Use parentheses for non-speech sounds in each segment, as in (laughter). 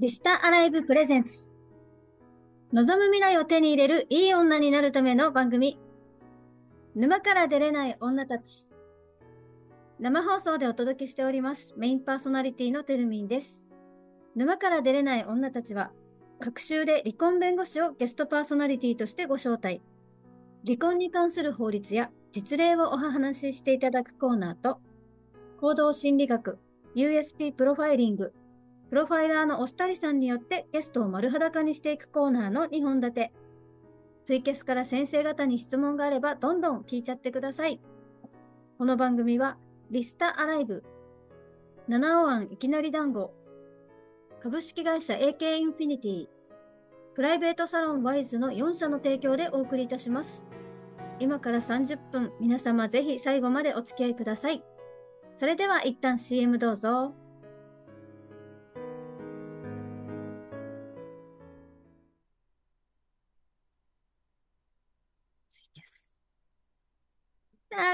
リスタアライブプレゼンツ。望む未来を手に入れるいい女になるための番組。沼から出れない女たち。生放送でお届けしております。メインパーソナリティのテルミンです。沼から出れない女たちは、各週で離婚弁護士をゲストパーソナリティとしてご招待。離婚に関する法律や実例をお話ししていただくコーナーと、行動心理学、USP プロファイリング、プロファイラーのおしたりさんによってゲストを丸裸にしていくコーナーの2本立て。ツイキャスから先生方に質問があればどんどん聞いちゃってください。この番組は、リスタアライブ、七尾湾いきなり団子、株式会社 AK インフィニティ、プライベートサロンワイズの4社の提供でお送りいたします。今から30分、皆様ぜひ最後までお付き合いください。それでは一旦 CM どうぞ。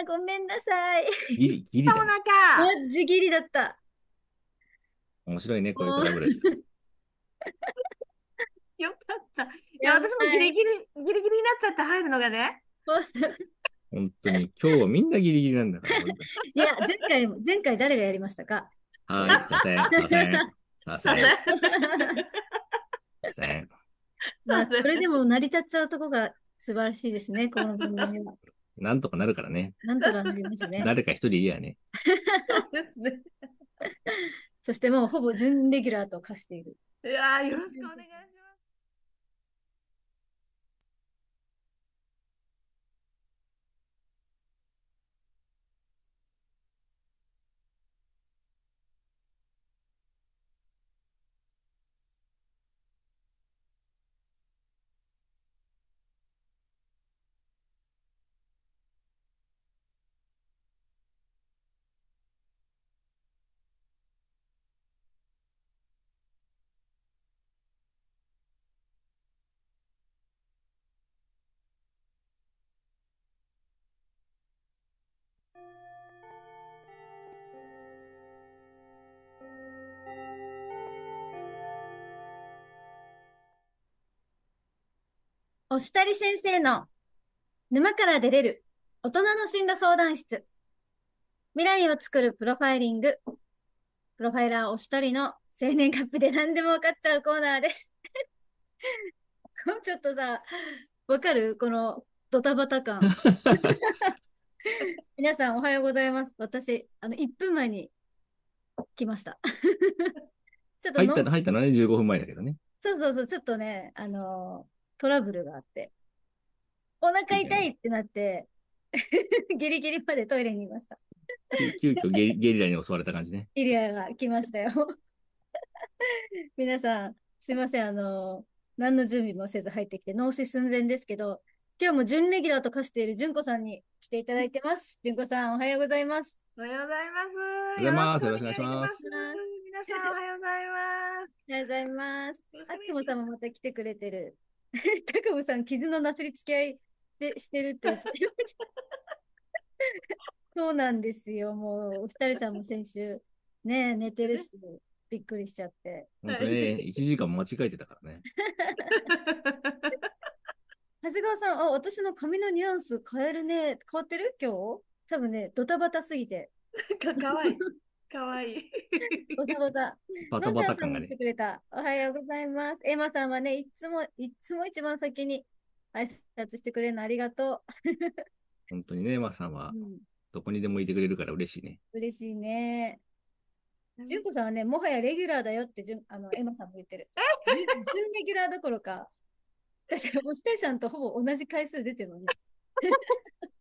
ごめんなさい。ギリ、ギリだ。マジギリだった。面白いね、これいうトラブル。(laughs) よかった。いや、私もギリギリ、ギリギリになっちゃって入るのがね。本当に、今日はみんなギリギリなんだから。(laughs) いや、前回、前回誰がやりましたかはい、させん、させん、させん。させん。まあ、それでも成り立っちゃうとこが素晴らしいですね、この番組は。なんとかなるからね。なんとかなりますね。誰か一人いりゃね。そうですね。(laughs) そしてもうほぼ準レギュラーと化している。いやよろしくお願いします。おしたり先生の沼から出れる大人の死んだ相談室未来を作るプロファイリングプロファイラーおしたりの生年月日で何でも分かっちゃうコーナーですちょっとさ分かるこのドタバタ感 (laughs) 皆さんおはようございます私あの1分前に来ました (laughs) ちょっと入ったの入ったのね15分前だけどねそうそうそうちょっとねあのートラブルがあって、お腹痛いってなって、(laughs) ギリギリまでトイレにいました。急遽ゲリゲリラに襲われた感じね。ゲリラが来ましたよ。(laughs) 皆さん、すいません、あの、何の準備もせず入ってきて、脳死寸前ですけど、今日も準レギュラーと化している純子さんに来ていただいてます。純子さん、おはようございます。おはようございます。おはようございます。よろしくお願いします。皆さん、おはようございます。おはようございます。あつもさんもまた来てくれてるカ (laughs) 尾さん、傷のなすりつき合いでしてるって (laughs) そうなんですよ。もう、お二人さんも先週、ね、寝てるし、びっくりしちゃって。本当に、1時間間違えてたからね。(laughs) 長谷川さん、あ、私の髪のニュアンス変えるね。変わってる今日多分ね、ドタバタすぎて。なんか可愛い。かわいい。ボタボタ。バタバタ感がね。おはようございます。エマさんはね、いつも、いつも一番先に挨拶してくれるのありがとう。本当にね、エマさんは、どこにでもいてくれるから嬉しいね。う嬉しいね。純コさんはね、もはやレギュラーだよってじゅあのエマさんも言ってる。準レギュラーどころか、だって星谷さんとほぼ同じ回数出てるのに。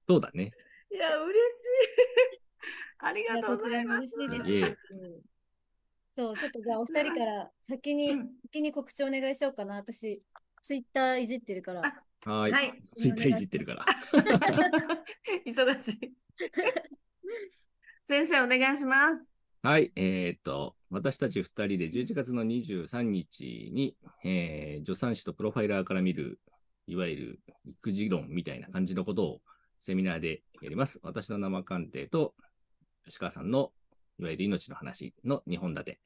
そうだね。いや、嬉しい。(laughs) ありがとうございます。嬉しいです。そう、ちょっとじゃあお二人から先に、先に告知お願いしようかな。私、ツイッターいじってるから。はい。ツイッターいじってるから。(laughs) 忙しい。(laughs) 先生、お願いします。はい、えっ、と、私たち二人で11月の23日に、えー、助産師とプロファイラーから見る、いわゆる育児論みたいな感じのことをセミナーでやります。私の生鑑定と、吉川さんの、いわゆる命の話の2本立て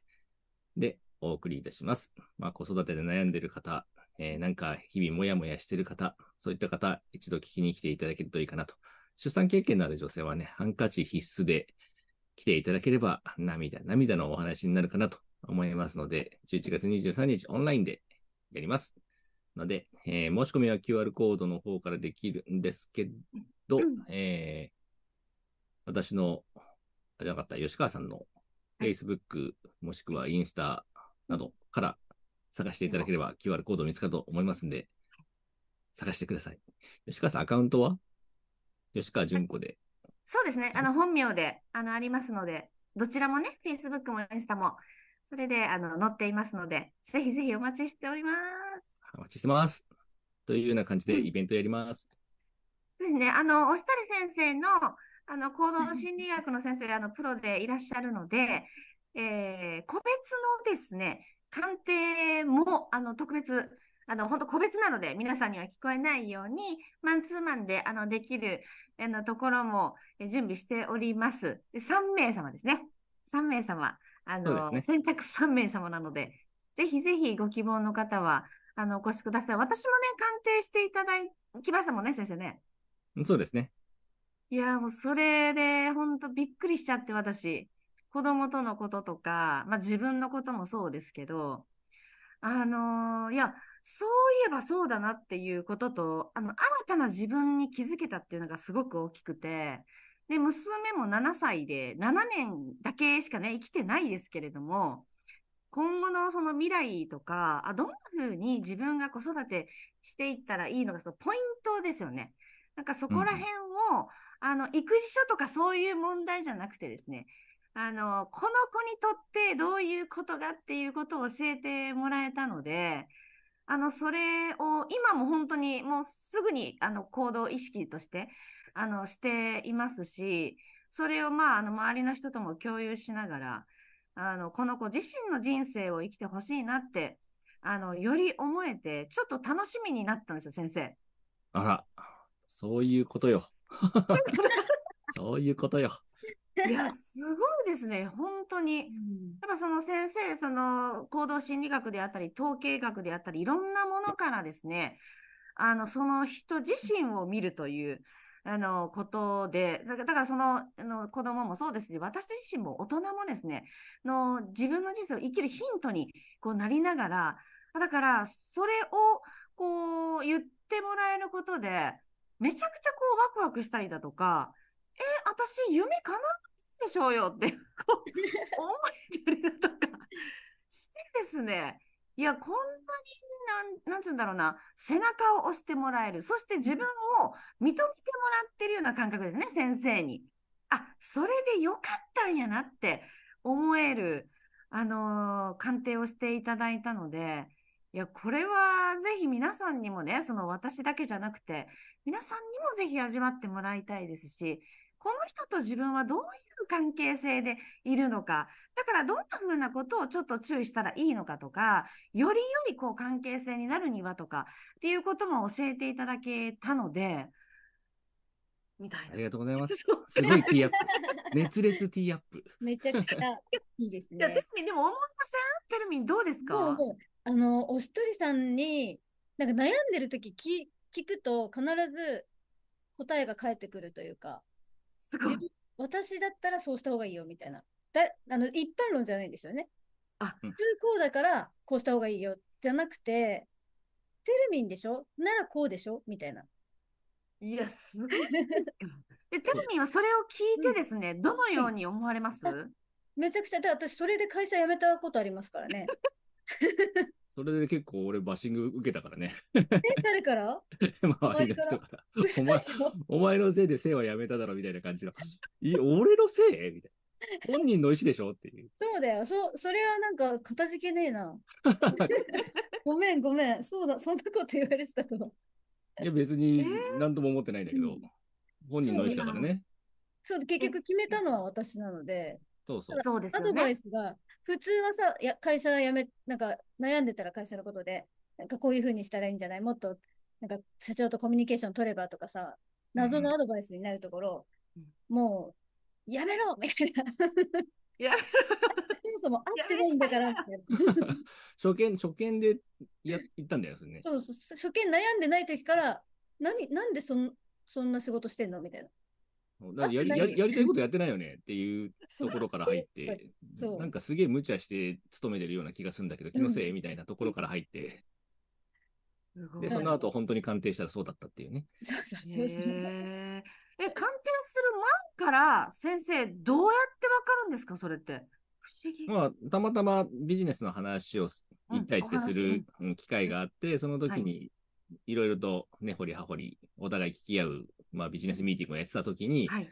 でお送りいたします。まあ、子育てで悩んでる方、えー、なんか日々もやもやしてる方、そういった方、一度聞きに来ていただけるといいかなと。出産経験のある女性はね、ハンカチ必須で来ていただければ、涙、涙のお話になるかなと思いますので、11月23日オンラインでやります。ので、えー、申し込みは QR コードの方からできるんですけど、えー、私のじゃなかった吉川さんの Facebook もしくはインスタなどから探していただければ QR コード見つかると思いますんで、探してください。吉川さん、アカウントは吉川純子で。そうですね。あの、本名で、あの、ありますので、どちらもね、Facebook もインスタも、それで、あの、載っていますので、ぜひぜひお待ちしております。お待ちしてます。というような感じでイベントやります。うん、ですね。あの、押り先生の、あの、行動心理学の先生、あの、プロでいらっしゃるので、えー、個別のですね、鑑定も、あの、特別、あの、本当個別なので、皆さんには聞こえないように、マンツーマンで、あの、できる、あの、ところも準備しております。で3名様ですね。3名様。あの、ね、先着3名様なので、ぜひぜひご希望の方は、あの、お越しください。私もね、鑑定していただきましたもんね、先生ね。そうですね。いや、もうそれで、ほんとびっくりしちゃって、私。子供とのこととか、まあ自分のこともそうですけど、あのーいや、そういえばそうだなっていうことと、あの、新たな自分に気づけたっていうのがすごく大きくて、で、娘も7歳で、7年だけしかね、生きてないですけれども、今後のその未来とか、あ、どんな風に自分が子育てしていったらいいのか、そのポイントですよね。なんかそこら辺を、あの、育児書とかそういう問題じゃなくてですね、あの、この子にとってどういうことがっていうことを教えてもらえたので、あの、それを今も本当にもうすぐにあの行動意識として、あの、していますし、それをまあ、あの、周りの人とも共有しながら、あの、この子自身の人生を生きてほしいなって、あの、より思えて、ちょっと楽しみになったんですよ、先生。あら、そういうことよ。(laughs) そういうことよ。いや、すごいですね、本当に。やっぱその先生、その行動心理学であったり、統計学であったり、いろんなものからですね、あの、その人自身を見るという、あの、ことで、だからその、あの、子供もそうですし、私自身も大人もですね、の、自分の人生を生きるヒントに、こう、なりながら、だから、それを、こう、言ってもらえることで、めちゃくちゃこうワクワクしたりだとか、え私夢叶うでしょうよって (laughs) こう思えたりだとかしてですね、いや、こんなに、なん、なんて言うんだろうな、背中を押してもらえる。そして自分を認めてもらってるような感覚ですね、先生に。あ、それでよかったんやなって思える、あのー、鑑定をしていただいたので、いや、これはぜひ皆さんにもね、その私だけじゃなくて、皆さんにもぜひ味わってもらいたいですし、この人と自分はどういう関係性でいるのか、だからどんなふうなことをちょっと注意したらいいのかとか、より良いこう関係性になるにはとか、っていうことも教えていただけたので、みたいな。ありがとうございます。(laughs) すごいティーアップ。熱烈ティーアップ。めちゃくちゃいいですね。いや、テルミン、でも思いませんテルミンどうですかあの、おしとりさんに、なんか悩んでる時き聞くと必ず答えが返ってくるというか、すごい。私だったらそうした方がいいよみたいな。だあの一般論じゃないんですよね。あ、普通こうだからこうした方がいいよじゃなくて、テルミンでしょならこうでしょみたいな。いや、すごい。で、(laughs) テルミンはそれを聞いてですね、どのように思われます、めちゃくちゃ、で私、それで会社辞めたことありますからね。(laughs) それで結構俺バッシング受けたからね。え、誰から (laughs) 周りの人から。お前、お前のせいで性はやめただろみたいな感じの。い俺のせいみたいな。本人の意思でしょっていう。そうだよ。そ、それはなんか、かたじけねえな。(laughs) ごめん、ごめん。そうだ、そんなこと言われてたと。いや、別に何とも思ってないんだけど、えー、本人の意思だからね。そう、結局決めたのは私なので、そうそう。アドバイスが普通はさ、や会社辞め、なんか悩んでたら会社のことで、なんかこういうふうにしたらいいんじゃないもっと、なんか社長とコミュニケーション取ればとかさ、謎のアドバイスになるところ、うん、もう、やめろみたいな。や、そもそも会ってないんだからって。(laughs) 初見、初見でやったんだよ、それね。そうそう、初見悩んでない時から、何、なんでそんそんな仕事してんのみたいな。やりやりやりたいことやってないよねっていう (laughs) ところから入って、なんかすげえ無茶して勤めてるような気がするんだけど、気のせいみたいなところから入って、うん、で、その後本当に鑑定したらそうだったっていうね。そうそうそうえ、鑑定する前から先生、どうやってわかるんですか、それって。まあ、たまたまビジネスの話を一対一でする機会があって、その時にいろいろと根掘り葉掘りお互い聞き合うまあ、ビジネスミーティングをやってた時に、はい、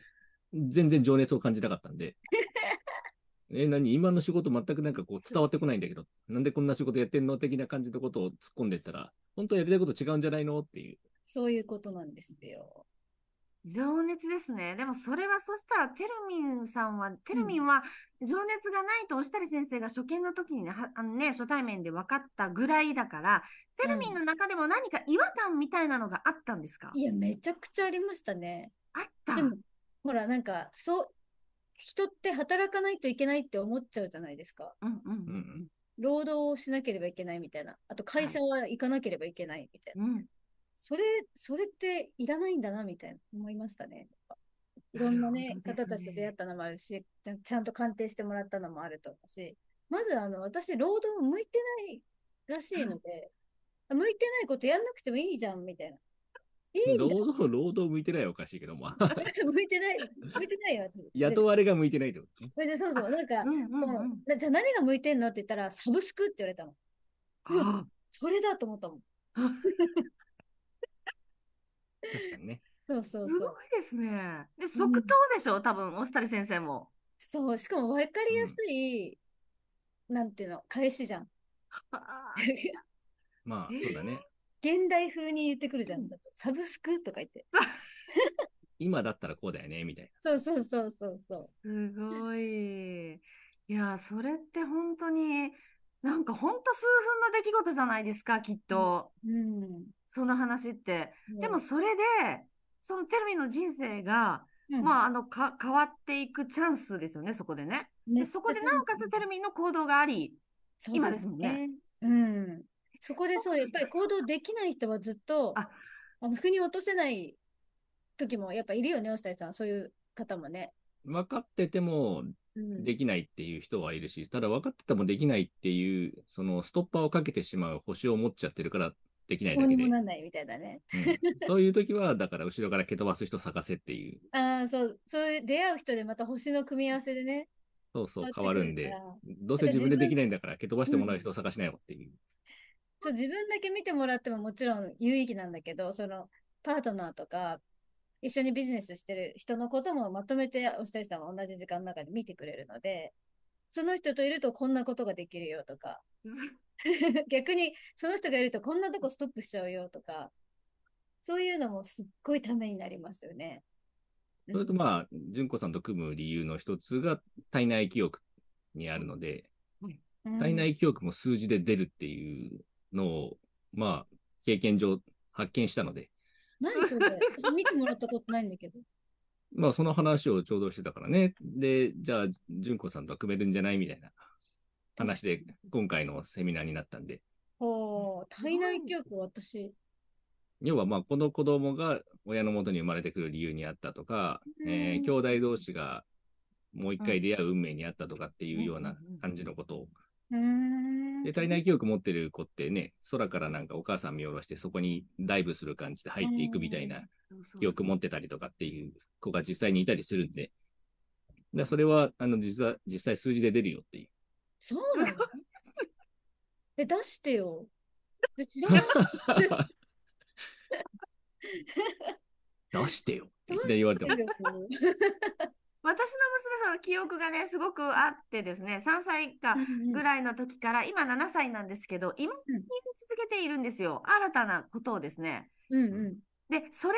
全然情熱を感じなかったんで、(laughs) え、何今の仕事全くなんかこう伝わってこないんだけど、なんでこんな仕事やってんの的な感じのことを突っ込んでったら、本当はやりたいこと違うんじゃないのっていう。そういうことなんですよ。情熱ですね。でもそれはそしたらテルミンさんは、テルミンは情熱がないとおしたり先生が初見の時にね、あのね初対面で分かったぐらいだから、テルミンの中でも何か違和感みたいなのがあったんですか、いや、めちゃくちゃありましたね。あったでも、ほら、なんか、そう、人って働かないといけないって思っちゃうじゃないですか。うんうんうん労働をしなければいけないみたいな。あと会社は行かなければいけないみたいな。うんそれ、それっていらないんだな、みたいな思いましたね。いろんなね、ね方たちと出会ったのもあるし、ちゃんと鑑定してもらったのもあると思うし、まずあの、私、労働向いてないらしいので、うん、向いてないことやんなくてもいいじゃん、みたいな。いい労働、労働向いてないおかしいけども。(laughs) 向いてない、向いてないよ、雇われが向いてないってことそれで、そうそう、なんか、うじゃあ何が向いてんのって言ったら、サブスクって言われたの。うん、それだと思ったもん。(laughs) 確かにね。そうそうそう。すごいですね。で、即答でしょ、うん、多分、オスタリ先生も。そう、しかも分かりやすい、うん、なんていうの、返しじゃん。まあ、そうだね。現代風に言ってくるじゃん。サブスクとか言って。(laughs) 今だったらこうだよね、みたいな。そうそうそうそうそう。すごい。いや、それって本当に、なんか本当数分の出来事じゃないですか、きっと。うん、うんその話って。でもそれで、そのテルミの人生が、うん、まあ、あの、か、変わっていくチャンスですよね、そこでね。で、そこでなおかつテルミの行動があり、今ですもんね。うん。そこでそう、やっぱり行動できない人はずっと、ああの、腑に落とせない時もやっぱいるよね、押谷さん。そういう方もね。分かってても、できないっていう人はいるし、ただ分かっててもできないっていう、そのストッパーをかけてしまう星を持っちゃってるから、できないだけで。もならないみたいだね、うん、そういう時は、だから後ろから蹴飛ばす人探せっていう。(laughs) ああ、そう、そういう出会う人でまた星の組み合わせでね。そうそう、変わるんで。どうせ自分でできないんだから、蹴飛ばしてもらう人を探しなよっていう、そう、自分だけ見てもらってももちろん有意義なんだけど、その、パートナーとか、一緒にビジネスしてる人のこともまとめてお二人さんは同じ時間の中で見てくれるので、その人といるとこんなことができるよとか、(laughs) (laughs) 逆にその人がいるとこんなとこストップしちゃうよとか、そういうのもすっごいためになりますよね。それとまあ、純子さんと組む理由の一つが体内記憶にあるので、うん、体内記憶も数字で出るっていうのを、まあ、経験上発見したので。何それ (laughs) 私見てもらったことないんだけど。まあ、その話をちょうどしてたからね。で、じゃあ、純子さんとは組めるんじゃないみたいな話で、今回のセミナーになったんで。あ体内記憶私。要は、まあ、この子供が親のもとに生まれてくる理由にあったとか、えー、兄弟同士がもう一回出会う運命にあったとかっていうような感じのことを。で、体内記憶持ってる子ってね、空からなんかお母さん見下ろして、そこにダイブする感じで入っていくみたいな記憶持ってたりとかっていう子が実際にいたりするんで、でそれは、あの、実は、実際数字で出るよっていう。そうなのえ、出してよ。出してよ (laughs) って言われても。(laughs) 私の娘さんの記憶がね、すごくあってですね、3歳かぐらいの時から、今7歳なんですけど、今に続けているんですよ。新たなことをですね。うんうん、で、それ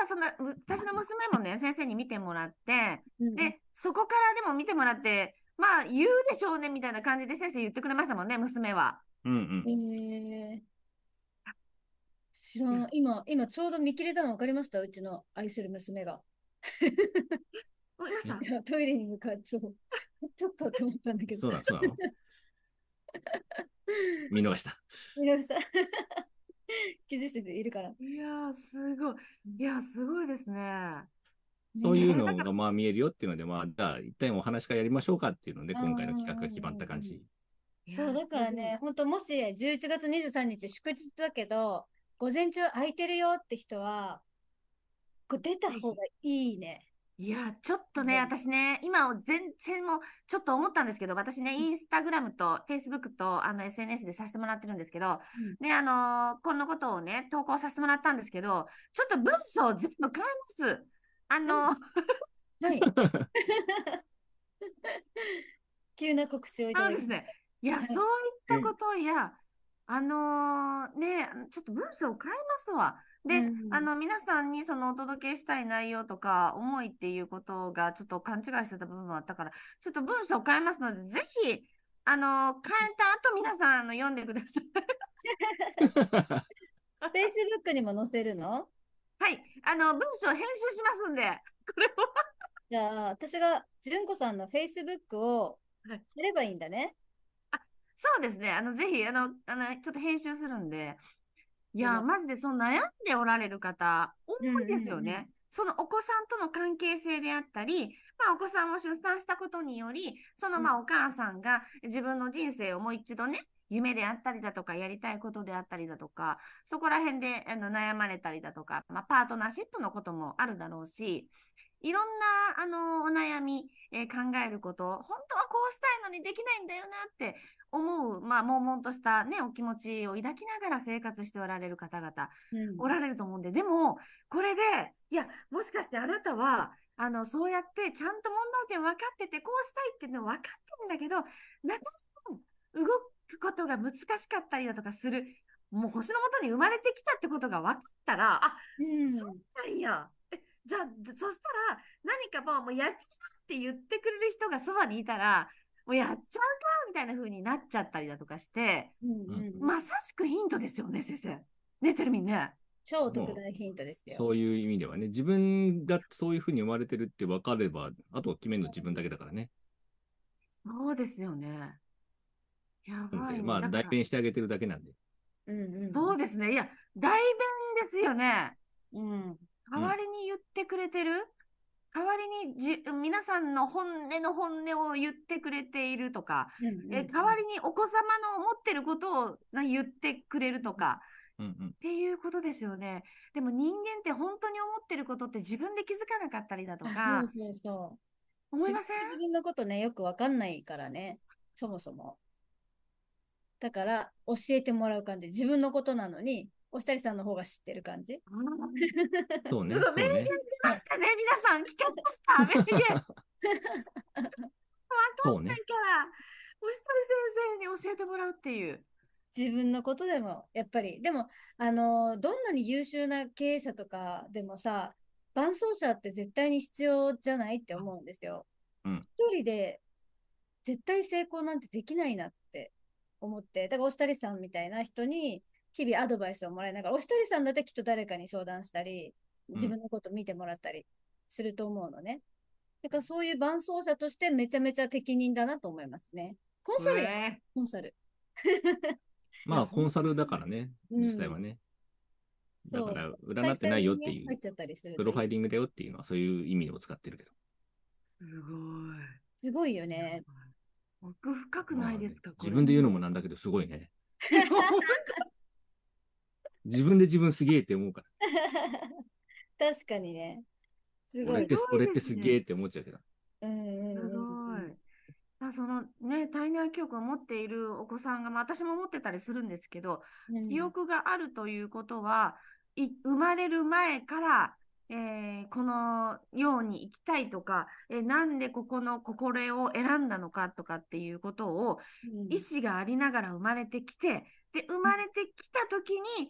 が、その、私の娘もね、先生に見てもらって、で、そこからでも見てもらって、まあ、言うでしょうねみたいな感じで先生言ってくれましたもんね、娘は。うんうん。えー、知らない。今、今ちょうど見切れたの分かりましたうちの愛する娘が。トイレに向かって、(laughs) ちょっとって思ったんだけど。そうだ、そうだ。(laughs) 見逃した。見逃した。(laughs) 気づいているから。いやすごい。いやすごいですね。そういうのがまあ見えるよっていうので、まあ、じゃあ一旦お話し会やりましょうかっていうので、今回の企画が決まった感じ。そうだからね、本当もし11月23日祝日だけど、午前中空いてるよって人は、こう出た方がいいね。いや、ちょっとね、私ね、今、全然もう、ちょっと思ったんですけど、私ね、インスタグラムと、フェイスブックと、あの、SNS でさせてもらってるんですけど、ね、あのここのことをね、投稿させてもらったんですけど、ちょっと文章全部変えます。あの、はい。(laughs) 急な告知をいただすね。いや、そういったことや、あのー、ね、ちょっと文章を変えますわ。で、うん、あの、皆さんにそのお届けしたい内容とか、思いっていうことがちょっと勘違いしてた部分もあったから、ちょっと文章を変えますので、ぜひ、あのー、変えた後皆さん、あの、読んでください。フェイスブックにも載せるのはい、あの、文章編集しますんで、これは。じゃあ、私が、純子さんのフェイスブックを、やればいいんだね。はい、あ、そうですね。あの、ぜひ、あの、あの、ちょっと編集するんで。いや、マジで、その悩んでおられる方、多いですよね。うんうんうんそのお子さんとの関係性であったり、まあ、お子さんを出産したことにより、そのまあお母さんが自分の人生をもう一度ね、夢であったりだとか、やりたいことであったりだとか、そこら辺であの悩まれたりだとか、まあ、パートナーシップのこともあるだろうし、いろんなあのお悩み、えー、考えること、本当はこうしたいのにできないんだよなって思う、まあ、悶々とした、ね、お気持ちを抱きながら生活しておられる方々、おられると思うんで、でも、これで、いや、もしかしてあなたは、あの、そうやってちゃんと問題点分かってて、こうしたいっていうの分かってるんだけど、なかなか動くことが難しかったりだとかする、もう星のもとに生まれてきたってことが分かったら、あ、うん、そうなんや。じゃあ、そしたら、何かもう、もうやっちゃうって言ってくれる人がそばにいたら、もうやっちゃうか、みたいな風になっちゃったりだとかして、うんまさしくヒントですよね、先生。ね、てるみんね。超特大ヒントですよ。そういう意味ではね、自分がそういうふうに生まれてるって分かれば、あとは決めるの自分だけだからね。そうですよね。やばい、ね、まあ、代弁してあげてるだけなんで。うん、そうですね。いや、代弁ですよね。うん。代わりに言ってくれてる、うん、代わりにじ皆さんの本音の本音を言ってくれているとか、うんうんうん、え代わりにお子様の思ってることを言ってくれるとか、うんうん、っていうことですよね。でも人間って本当に思ってることって自分で気づかなかったりだとか。そうそうそう。思いません自分のことね、よくわかんないからね、そもそも。だから教えてもらう感じ自分のことなのにおしたりさんの方が知ってる感じ。そうね。名言出ましたね、皆さん。聞きまた。名言。分かんないから、おしたり先生に教えてもらうっていう。自分のことでも、やっぱり、でも、あの、どんなに優秀な経営者とかでもさ、伴走者って絶対に必要じゃないって思うんですよ。うん、一人で絶対成功なんてできないなって思って、だからおしたりさんみたいな人に日々アドバイスをもらいながら、おしたりさんだってきっと誰かに相談したり、自分のこと見てもらったりすると思うのね。だからそういう伴走者としてめちゃめちゃ適任だなと思いますね。コンサル、えー、コンサル。(laughs) まあコンサルだからね、実際はね。うん、だから占ってないよっていう、プロファイリングだよっていうのはそういう意味を使ってるけど。すごい。すごいよね。奥深くないですか、自分で言うのもなんだけど、すごいね。(laughs) 自分で自分すげえって思うから。確かにね。すごい。俺って、ね、ってすげえって思っちゃうけど。うん、すごい。そのね、体内記憶を持っているお子さんが、まあ、私も持ってたりするんですけど、うん、記憶があるということは、生まれる前からえー、このように生きたいとか、えー、なんでここの心得を選んだのかとかっていうことを、意思がありながら生まれてきて、で、生まれてきた時に、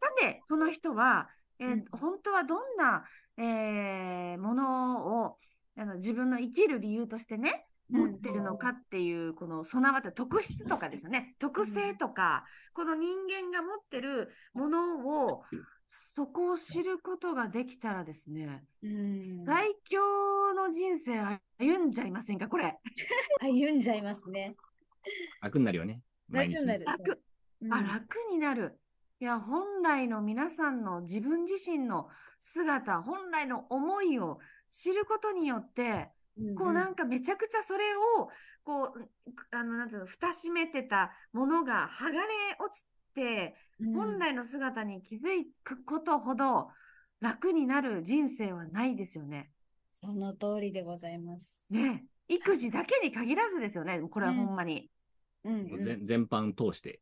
さて、その人は、えー、本当はどんな、えものをあの自分の生きる理由としてね、持ってるのかっていう、この備わった特質とかですね、特性とか、この人間が持ってるものを、そこを知ることができたらですね、最強の人生歩んじゃいませんか、これ。歩んじゃいますね。楽になるよね。楽になる。楽。あ、楽になる。いや、本来の皆さんの自分自身の姿、本来の思いを知ることによって、こうなんかめちゃくちゃそれを、こう、あの、なんつうの、蓋閉めてたものが剥がれ落ちて、本来の姿に気づくことほど楽になる人生はないですよね。その通りでございます。ね。育児だけに限らずですよね。これはほんまに。うん。うん、全般通して。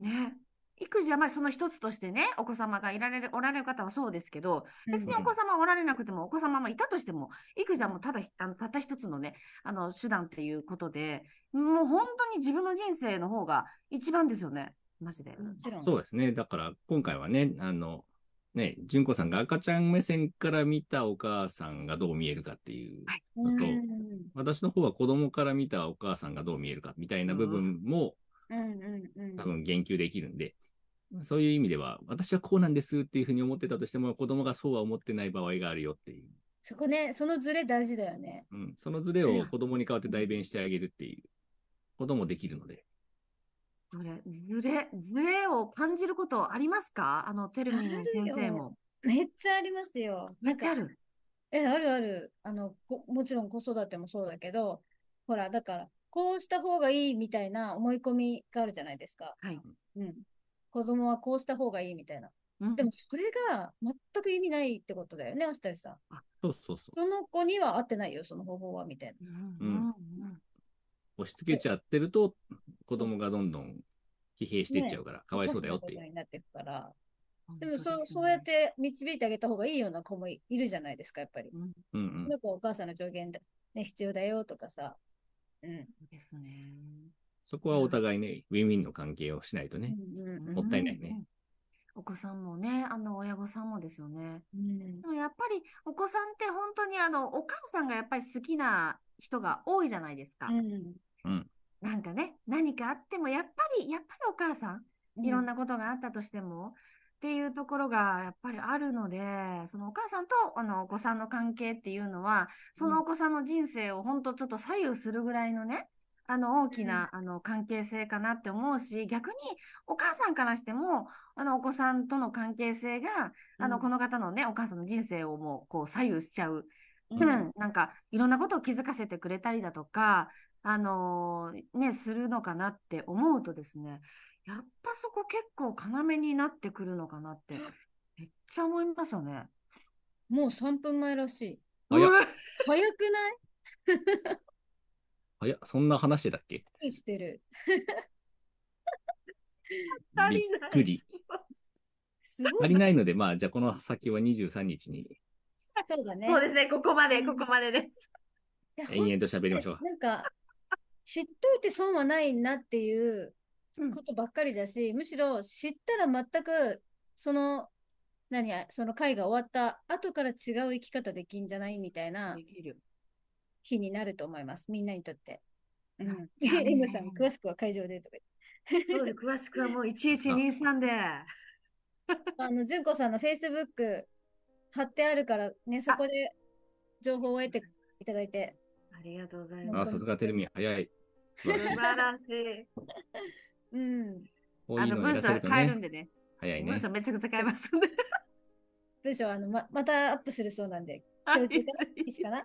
ね。育児はまあその一つとしてね、お子様がいられる、おられる方はそうですけど、別にお子様おられなくても、お子様もいたとしても、育児はもうただ、あのたった一つのね、あの、手段っていうことで、もう本当に自分の人生の方が一番ですよね。マジで。もちろん。そうですね。だから今回はね、あの、ね、純子さんが赤ちゃん目線から見たお母さんがどう見えるかっていうこと、はい、私の方は子供から見たお母さんがどう見えるかみたいな部分も、うんん多分言及できるんで、そういう意味では、私はこうなんですっていうふうに思ってたとしても、子供がそうは思ってない場合があるよっていう。そこね、そのズレ大事だよね。うん、そのズレを子供に代わって代弁してあげるっていうこともできるので。それ、ズレ、ズレを感じることありますかあの、テルミン先生も。めっちゃありますよ。なんか、あるえ、あるある。あの、もちろん子育てもそうだけど、ほら、だから、こうした方がいいみたいな思い込みがあるじゃないですか。はい。うん。子供はこうした方がいいみたいな。うん、でもそれが全く意味ないってことだよね、押したりさん。そうそうそう。その子には合ってないよ、その方法は、みたいな。うん。押し付けちゃってると、子供がどんどん疲弊していっちゃうから、ね、かわいそうだよっていう。になってから。でもそ、ね、そうやって導いてあげた方がいいような子もいるじゃないですか、やっぱり。うん、うん、お母さんの助言だ、ね、必要だよとかさ。うん。ですね。そこはお互いね、ウィンウィンの関係をしないとね、もったいないね。お子さんもね、あの親御さんもですよね。うん、でもやっぱりお子さんって本当にあのお母さんがやっぱり好きな人が多いじゃないですか。うん、なんかね、何かあってもやっぱり、やっぱりお母さん、いろんなことがあったとしても、うん、っていうところがやっぱりあるので、そのお母さんとあのお子さんの関係っていうのは、そのお子さんの人生を本当ちょっと左右するぐらいのね、あの、大きな、あの、関係性かなって思うし、逆に、お母さんからしても、あの、お子さんとの関係性が、あの、この方のね、お母さんの人生をもう、こう、左右しちゃう。うん、なんか、いろんなことを気づかせてくれたりだとか、あのね、するのかなって思うとですね、やっぱそこ結構要になってくるのかなって、めっちゃ思いますよね。もう3分前らしい。早くない (laughs) あいや、そんな話してたっけ何してる (laughs) 足りない。びっくり。足りないので、まあ、じゃあこの先は23日にそうだね。そうですね、ここまで、ここまでです。延々と喋りましょう。なんか、知っといて損はないなっていうことばっかりだし、むしろ知ったら全く、その、何や、その会が終わった後から違う生き方できんじゃないみたいなできる日になると思います、みんなにとって。うん。M (laughs) さん、詳しくは会場でとかそうで詳しくはもう1123 (laughs) で。(laughs) あの、純子さんのフェイスブック貼ってあるからね、そこで情報を得ていただいて。ありがとうございます。あ、さすがテレビ早い。素晴らしい。うん。あの文章変えるんでね。早いね。文章めちゃくちゃ変えます文章あのままたアップするそうなんで今日中かないつかな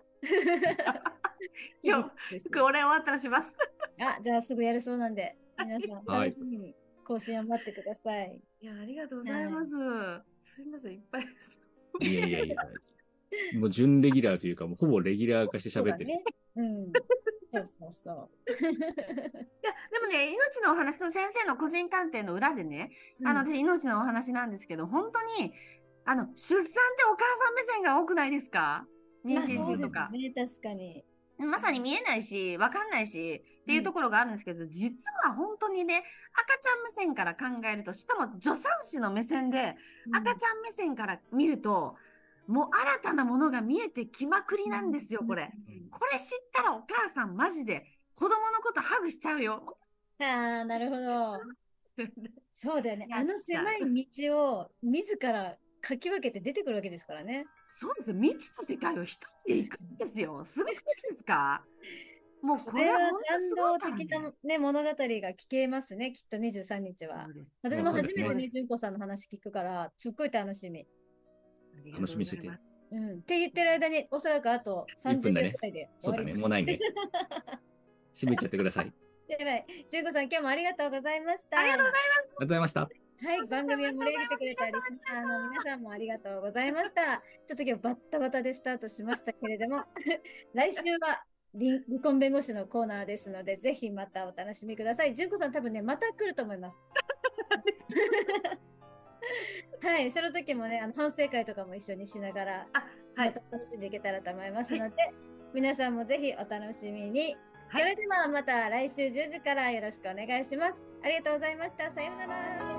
今日、服俺終わったらします。あ、じゃあすぐやるそうなんで、皆さん、楽しみに更新を待ってください。いや、ありがとうございます。はい、すみません、いっぱいです。いやいやいや。もう準レギュラーというか、もうほぼレギュラー化して喋ってる。うん。(laughs) いや、でもね、命のお話の先生の個人鑑定の裏でね、あの、私、命のお話なんですけど、本当に、あの、出産ってお母さん目線が多くないですか妊娠中とか。まあ、ね、確かに。まさに見えないし、わかんないし、っていうところがあるんですけど、うん、実は本当にね、赤ちゃん目線から考えると、しかも助産師の目線で、赤ちゃん目線から見ると、うん、もう新たなものが見えてきまくりなんですよ、これ。これ知ったらお母さんマジで子供のことハグしちゃうよ。ああ、なるほど。(laughs) そうだよね。あの狭い道を自ら書き分けて出てくるわけですからね。そうです未知の世界を一人で行くんですよ。(laughs) すごくいですかもうこれは感動的な、ね、物語が聞けますね、きっと23日は。私も初めてね、純子さんの話聞くから、すっごい楽しみ。楽しみにしてて。うん、って言ってる間に、おそらくあと30秒くらいで終わり、ね、そうだね、もうないね。(laughs) 閉めちゃってください。やばい。純子さん、今日もありがとうございました。ありがとうございます。ありがとうございました。はい、番組を盛り上げてくれたリスナーの皆さんもありがとうございました。(laughs) ちょっと今日バッタバタでスタートしましたけれども、(laughs) 来週は離婚弁護士のコーナーですので、ぜひまたお楽しみください。純子さん多分ね、また来ると思います。(laughs) はい、その時もね、あの反省会とかも一緒にしながら、はい、また楽しんでいけたらと思いますので、はい、皆さんもぜひお楽しみに。はい、それではまた来週10時からよろしくお願いします。ありがとうございました。さようなら。